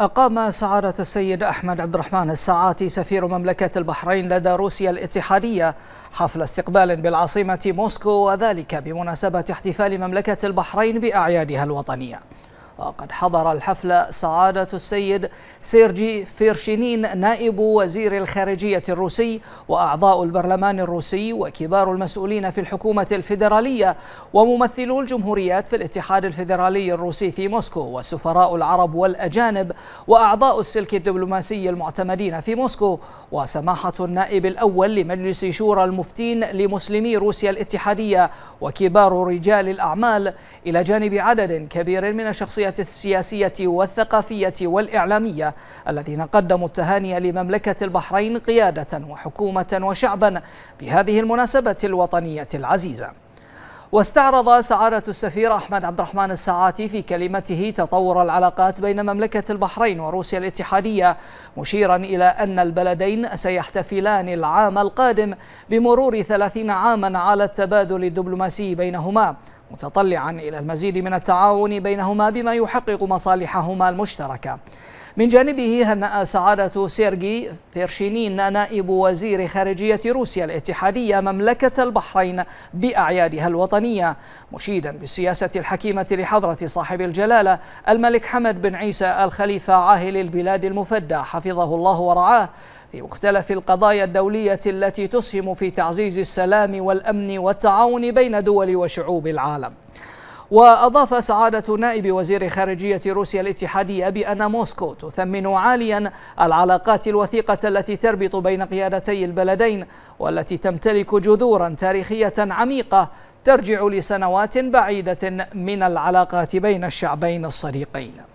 أقام سعادة السيد أحمد عبد الرحمن السعاتي سفير مملكة البحرين لدى روسيا الاتحادية حفل استقبال بالعاصمة موسكو وذلك بمناسبة احتفال مملكة البحرين بأعيادها الوطنية وقد حضر الحفل سعادة السيد سيرجي فيرشينين نائب وزير الخارجية الروسي وأعضاء البرلمان الروسي وكبار المسؤولين في الحكومة الفيدرالية وممثلو الجمهوريات في الاتحاد الفيدرالي الروسي في موسكو والسفراء العرب والأجانب وأعضاء السلك الدبلوماسي المعتمدين في موسكو وسماحة النائب الأول لمجلس شورى المفتين لمسلمي روسيا الاتحادية وكبار رجال الأعمال إلى جانب عدد كبير من الشخصيات التغطية السياسية والثقافية والإعلامية الذين قدموا التهاني لمملكة البحرين قيادة وحكومة وشعبا بهذه المناسبة الوطنية العزيزة واستعرض سعادة السفير أحمد عبد الرحمن السعاتي في كلمته تطور العلاقات بين مملكة البحرين وروسيا الاتحادية مشيرا إلى أن البلدين سيحتفلان العام القادم بمرور ثلاثين عاما على التبادل الدبلوماسي بينهما متطلعا إلى المزيد من التعاون بينهما بما يحقق مصالحهما المشتركة من جانبه هنأ سعادة سيرجي فيرشينين نائب وزير خارجية روسيا الاتحادية مملكة البحرين بأعيادها الوطنية مشيدا بالسياسة الحكيمة لحضرة صاحب الجلالة الملك حمد بن عيسى الخليفة عاهل البلاد المفدى حفظه الله ورعاه في مختلف القضايا الدولية التي تسهم في تعزيز السلام والأمن والتعاون بين دول وشعوب العالم وأضاف سعادة نائب وزير خارجية روسيا الاتحادية بأن موسكو تثمن عاليا العلاقات الوثيقة التي تربط بين قيادتي البلدين والتي تمتلك جذورا تاريخية عميقة ترجع لسنوات بعيدة من العلاقات بين الشعبين الصديقين